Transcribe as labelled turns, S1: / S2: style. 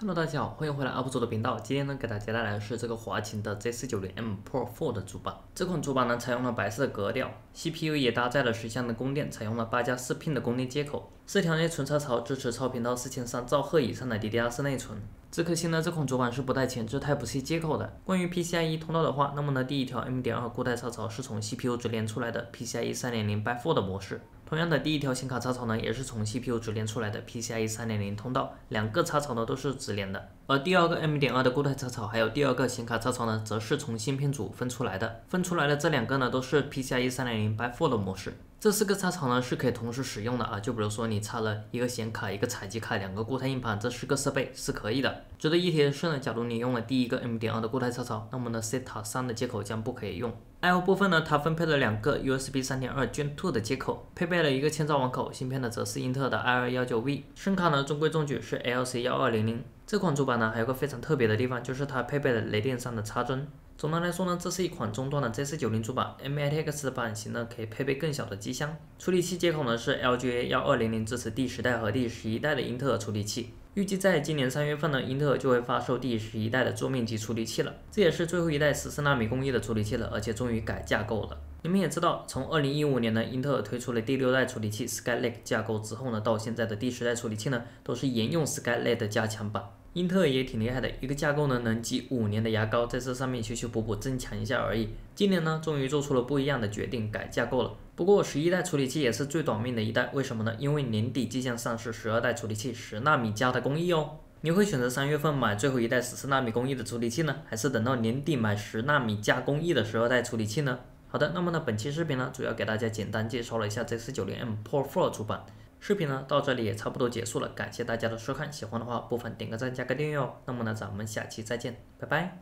S1: hello，大家好，欢迎回来 UP 主的频道。今天呢，给大家带来的是这个华擎的 Z490M Pro4 的主板。这款主板呢，采用了白色的格调，CPU 也搭载了十相的供电，采用了八加四 pin 的供电接口，四条内存插槽支持超频到四千三兆赫以上的 DDR4 内存。只可惜呢，这款主板是不带前置 Type-C 接口的。关于 PCIe 通道的话，那么呢，第一条 M. 点二固态插槽是从 CPU 直连出来的，PCIe 三点零 y 4的模式。同样的，第一条显卡插槽呢，也是从 CPU 直连出来的 PCIe 3.0通道，两个插槽呢都是直连的。而第二个 M.2 的固态插槽，还有第二个显卡插槽呢，则是从芯片组分出来的。分出来的这两个呢，都是 PCIe 3.0 u r 的模式。这四个插槽呢是可以同时使用的啊，就比如说你插了一个显卡、一个采集卡、两个固态硬盘，这四个设备是可以的。值得一提的是呢，假如你用了第一个 M.2 的固态插槽，那么呢 SATA 三的接口将不可以用。I/O 部分呢，它分配了两个 USB 三点二 Gen two 的接口，配备了一个千兆网口，芯片呢则是英特尔的 i219v。声卡呢中规中矩是 LC1200。这款主板呢还有个非常特别的地方，就是它配备了雷电三的插针。总的来说呢，这是一款中端的 Z490 主板，M. a T. X 版型呢可以配备更小的机箱。处理器接口呢是 L. G. A. 幺二零零，支持第十代和第十一代的英特尔处理器。预计在今年三月份呢，英特尔就会发售第十一代的桌面级处理器了，这也是最后一代十四纳米工艺的处理器了，而且终于改架构了。你们也知道，从二零一五年呢，英特尔推出了第六代处理器 Skylake 架构之后呢，到现在的第十代处理器呢，都是沿用 Skylake 的加强版。英特尔也挺厉害的，一个架构呢能挤五年的牙膏，在这上面修修补补增强一下而已。今年呢，终于做出了不一样的决定，改架构了。不过十一代处理器也是最短命的一代，为什么呢？因为年底即将上市十二代处理器十纳米加的工艺哦。你会选择三月份买最后一代十四纳米工艺的处理器呢，还是等到年底买十纳米加工艺的十二代处理器呢？好的，那么呢，本期视频呢，主要给大家简单介绍了一下 z 9 0零 m p o r u 4主板。视频呢，到这里也差不多结束了。感谢大家的收看，喜欢的话不妨点个赞，加个订阅哦。那么呢，咱们下期再见，拜拜。